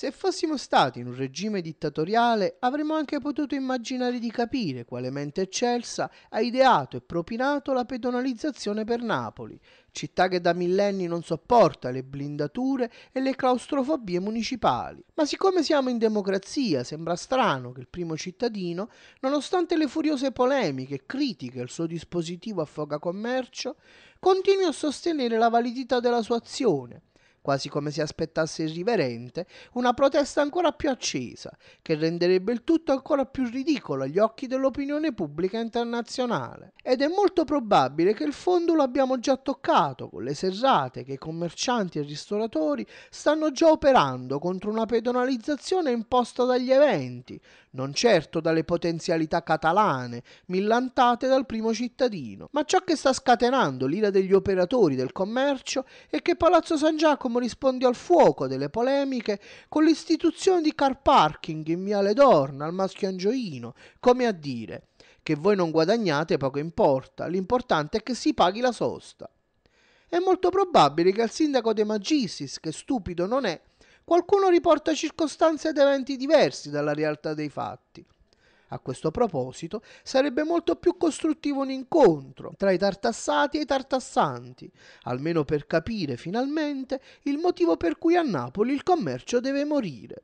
Se fossimo stati in un regime dittatoriale avremmo anche potuto immaginare di capire quale mente eccelsa ha ideato e propinato la pedonalizzazione per Napoli, città che da millenni non sopporta le blindature e le claustrofobie municipali. Ma siccome siamo in democrazia, sembra strano che il primo cittadino, nonostante le furiose polemiche e critiche al suo dispositivo a foga commercio, continui a sostenere la validità della sua azione quasi come si aspettasse irriverente, una protesta ancora più accesa, che renderebbe il tutto ancora più ridicolo agli occhi dell'opinione pubblica internazionale. Ed è molto probabile che il fondo lo abbiamo già toccato, con le serrate che i commercianti e ristoratori stanno già operando contro una pedonalizzazione imposta dagli eventi, non certo dalle potenzialità catalane, millantate dal primo cittadino, ma ciò che sta scatenando l'ira degli operatori del commercio è che Palazzo San Giacomo siamo rispondi al fuoco delle polemiche con l'istituzione di car parking in Viale Dorna al Maschio Angioino, come a dire che voi non guadagnate poco importa, l'importante è che si paghi la sosta. È molto probabile che al sindaco De Magisis, che stupido non è, qualcuno riporta circostanze ed eventi diversi dalla realtà dei fatti. A questo proposito, sarebbe molto più costruttivo un incontro tra i tartassati e i tartassanti, almeno per capire finalmente il motivo per cui a Napoli il commercio deve morire.